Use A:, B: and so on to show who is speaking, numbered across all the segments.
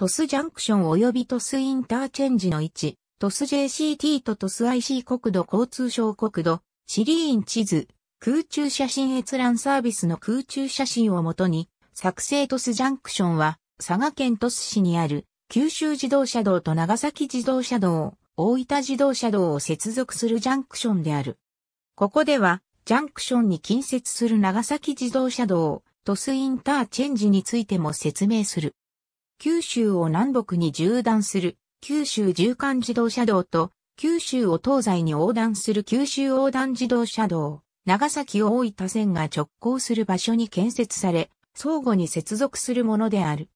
A: トスジャンクション及びトスインターチェンジの位置、トス JCT とトス IC 国土交通省国土、シリーン地図、空中写真閲覧サービスの空中写真をもとに、作成トスジャンクションは、佐賀県鳥栖市にある、九州自動車道と長崎自動車道、大分自動車道を接続するジャンクションである。ここでは、ジャンクションに近接する長崎自動車道、トスインターチェンジについても説明する。九州を南北に縦断する九州縦貫自動車道と九州を東西に横断する九州横断自動車道、長崎を大分線が直行する場所に建設され、相互に接続するものである。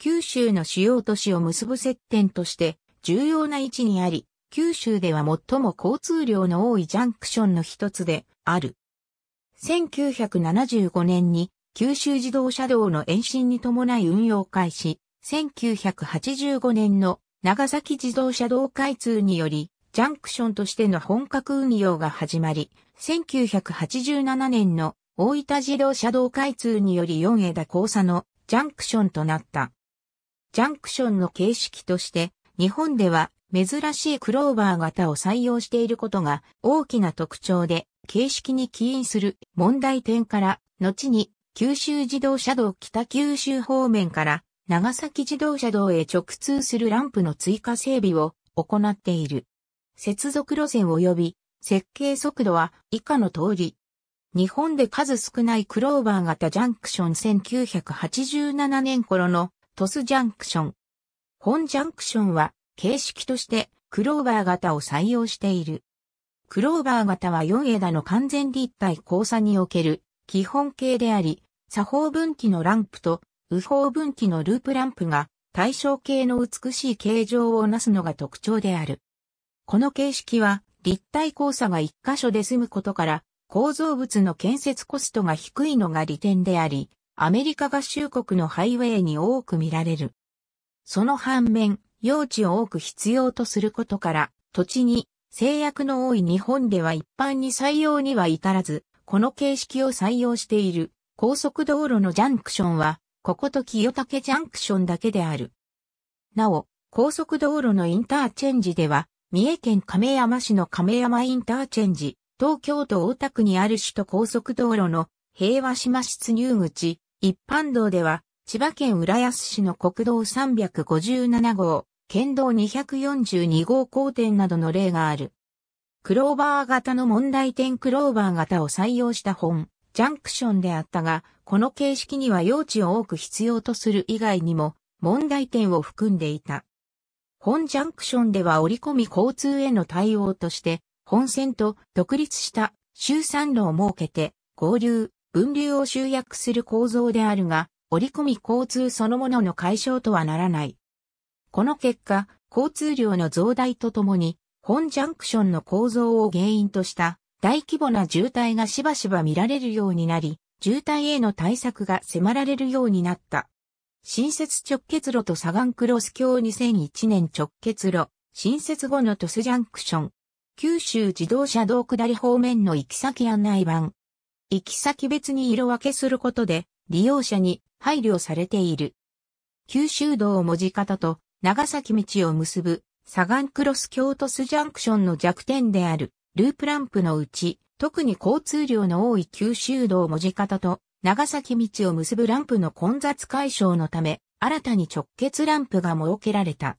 A: 九州の主要都市を結ぶ接点として重要な位置にあり、九州では最も交通量の多いジャンクションの一つである。1975年に九州自動車道の延伸に伴い運用開始、1985年の長崎自動車道開通により、ジャンクションとしての本格運用が始まり、1987年の大分自動車道開通により4枝交差のジャンクションとなった。ジャンクションの形式として、日本では珍しいクローバー型を採用していることが大きな特徴で、形式に起因する問題点から、後に九州自動車道北九州方面から長崎自動車道へ直通するランプの追加整備を行っている。接続路線及び設計速度は以下の通り。日本で数少ないクローバー型ジャンクション1987年頃のトスジャンクション。本ジャンクションは形式としてクローバー型を採用している。クローバー型は4枝の完全立体交差における基本形であり、作法分岐のランプと右方分岐のループランプが対称形の美しい形状をなすのが特徴である。この形式は立体交差が一箇所で済むことから構造物の建設コストが低いのが利点であり、アメリカ合衆国のハイウェイに多く見られる。その反面、用地を多く必要とすることから、土地に制約の多い日本では一般に採用には至らず、この形式を採用している高速道路のジャンクションはここと清武ジャンクションだけである。なお、高速道路のインターチェンジでは、三重県亀山市の亀山インターチェンジ、東京都大田区にある首都高速道路の平和島出入口、一般道では、千葉県浦安市の国道357号、県道242号交点などの例がある。クローバー型の問題点クローバー型を採用した本、ジャンクションであったが、この形式には用地を多く必要とする以外にも問題点を含んでいた。本ジャンクションでは折り込み交通への対応として、本線と独立した周産路を設けて、合流、分流を集約する構造であるが、折り込み交通そのものの解消とはならない。この結果、交通量の増大とともに、本ジャンクションの構造を原因とした大規模な渋滞がしばしば見られるようになり、渋滞への対策が迫られるようになった。新設直結路とサガンクロス橋2001年直結路、新設後のトスジャンクション、九州自動車道下り方面の行き先案内板。行き先別に色分けすることで、利用者に配慮されている。九州道文字方と長崎道を結ぶサガンクロス橋トスジャンクションの弱点であるループランプのうち、特に交通量の多い九州道文字方と長崎道を結ぶランプの混雑解消のため、新たに直結ランプが設けられた。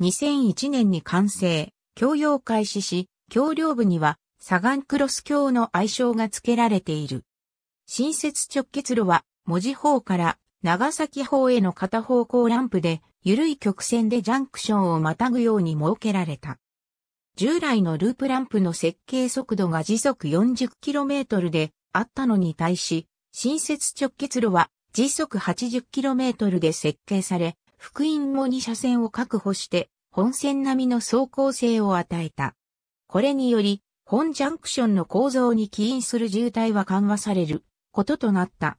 A: 2001年に完成、供用開始し、橋梁部には、サガンクロス橋の愛称が付けられている。新設直結路は、文字方から長崎方への片方向ランプで、緩い曲線でジャンクションをまたぐように設けられた。従来のループランプの設計速度が時速 40km であったのに対し、新設直結路は時速 80km で設計され、福音も2車線を確保して本線並みの走行性を与えた。これにより、本ジャンクションの構造に起因する渋滞は緩和されることとなった。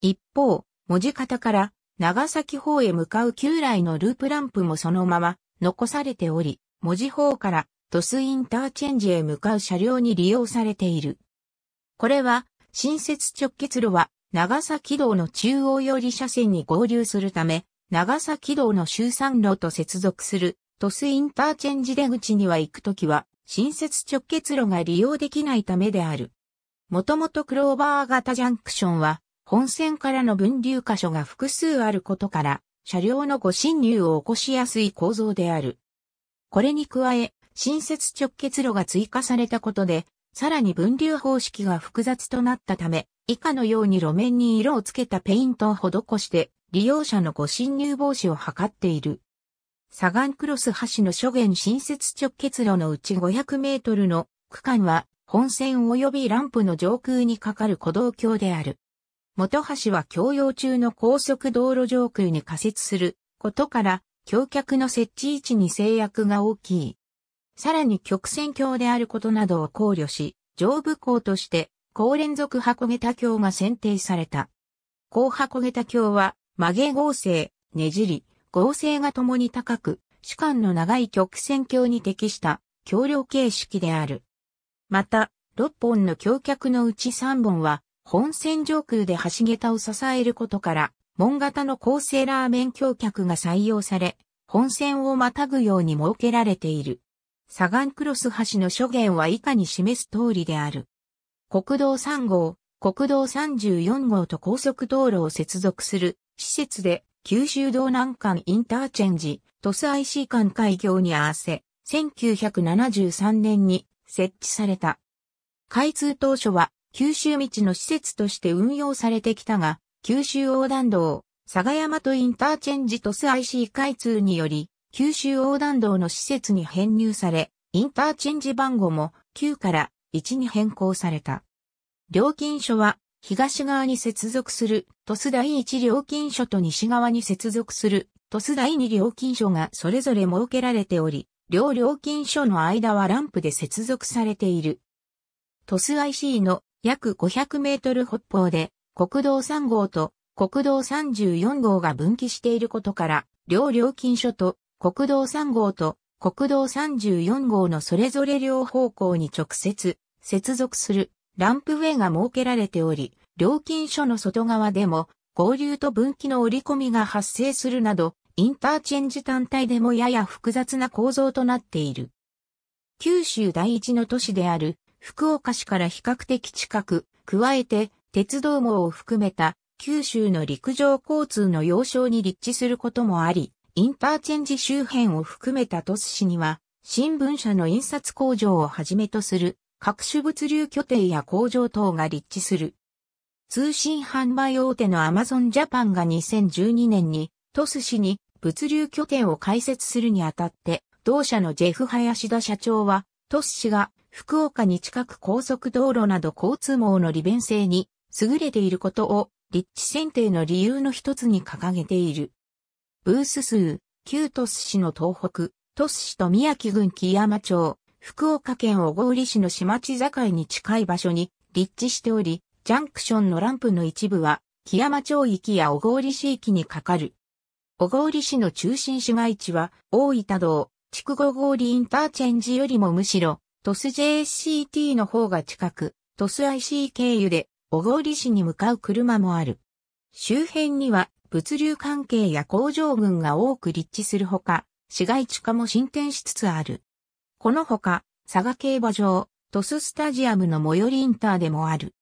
A: 一方、文字型から長崎方へ向かう旧来のループランプもそのまま残されており、文字方から鳥栖インターチェンジへ向かう車両に利用されている。これは、新設直結路は、長崎道の中央寄り車線に合流するため、長崎道の周山路と接続する、鳥栖インターチェンジ出口には行くときは、新設直結路が利用できないためである。もともとクローバー型ジャンクションは、本線からの分流箇所が複数あることから、車両のご侵入を起こしやすい構造である。これに加え、新設直結路が追加されたことで、さらに分流方式が複雑となったため、以下のように路面に色をつけたペイントを施して、利用者のご侵入防止を図っている。サガンクロス橋の諸元新設直結路のうち500メートルの区間は本線及びランプの上空にかかる歩道橋である。元橋は共用中の高速道路上空に仮設することから、橋脚の設置位置に制約が大きい。さらに曲線橋であることなどを考慮し、上部校として、高連続箱桁橋が選定された。高箱桁橋は、曲げ合成、ねじり、合成が共に高く、主間の長い曲線橋に適した橋梁形式である。また、6本の橋脚のうち3本は、本線上空で橋桁を支えることから、門型の構成ラーメン橋脚が採用され、本線をまたぐように設けられている。サガンクロス橋の諸言は以下に示す通りである。国道3号、国道34号と高速道路を接続する施設で、九州道南間インターチェンジ、トス IC 間開業に合わせ、1973年に設置された。開通当初は、九州道の施設として運用されてきたが、九州横断道、佐賀山とインターチェンジトス IC 開通により、九州横断道の施設に編入され、インターチェンジ番号も9から1に変更された。料金所は東側に接続する都市第1料金所と西側に接続する都市第2料金所がそれぞれ設けられており、両料金所の間はランプで接続されている。トス IC の約500メートル北方で国道3号と国道34号が分岐していることから、両料金所と国道3号と国道34号のそれぞれ両方向に直接接続するランプウェイが設けられており、料金所の外側でも合流と分岐の折り込みが発生するなど、インターチェンジ単体でもやや複雑な構造となっている。九州第一の都市である福岡市から比較的近く、加えて鉄道網を含めた九州の陸上交通の要衝に立地することもあり、インターチェンジ周辺を含めたトス市には、新聞社の印刷工場をはじめとする各種物流拠点や工場等が立地する。通信販売大手のアマゾンジャパンが2012年に、トス市に物流拠点を開設するにあたって、同社のジェフ・林田社長は、トス市が福岡に近く高速道路など交通網の利便性に優れていることを立地選定の理由の一つに掲げている。ブース数、旧鳥栖市の東北、鳥栖市と宮城郡木山町、福岡県小郡市の市町境に近い場所に立地しており、ジャンクションのランプの一部は、木山町域や小郡市域にかかる。小郡市の中心市街地は、大分道、筑後郡インターチェンジよりもむしろ、トス JCT の方が近く、トス IC 経由で、小郡市に向かう車もある。周辺には、物流関係や工場群が多く立地するほか、市街地化も進展しつつある。このほか、佐賀競馬場、鳥栖スタジアムの最寄りインターでもある。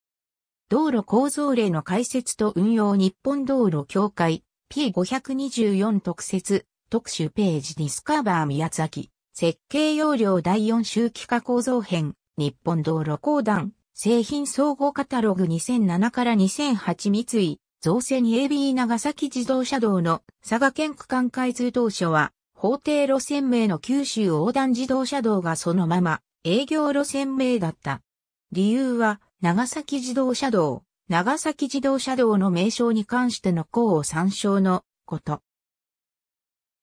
A: 道路構造例の解説と運用日本道路協会 P524 特設特集ページディスカバー宮崎設計要領第4周期化構造編日本道路公団製品総合カタログ2007から2008三井造船 AB 長崎自動車道の佐賀県区間開通当初は、法定路線名の九州横断自動車道がそのまま営業路線名だった。理由は、長崎自動車道、長崎自動車道の名称に関しての項を参照のこと。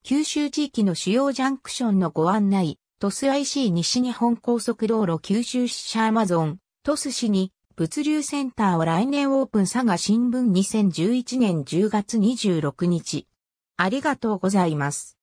A: 九州地域の主要ジャンクションのご案内、トス IC 西日本高速道路九州支社アマゾン、トス市に物流センターを来年オープン佐賀新聞2011年10月26日。ありがとうございます。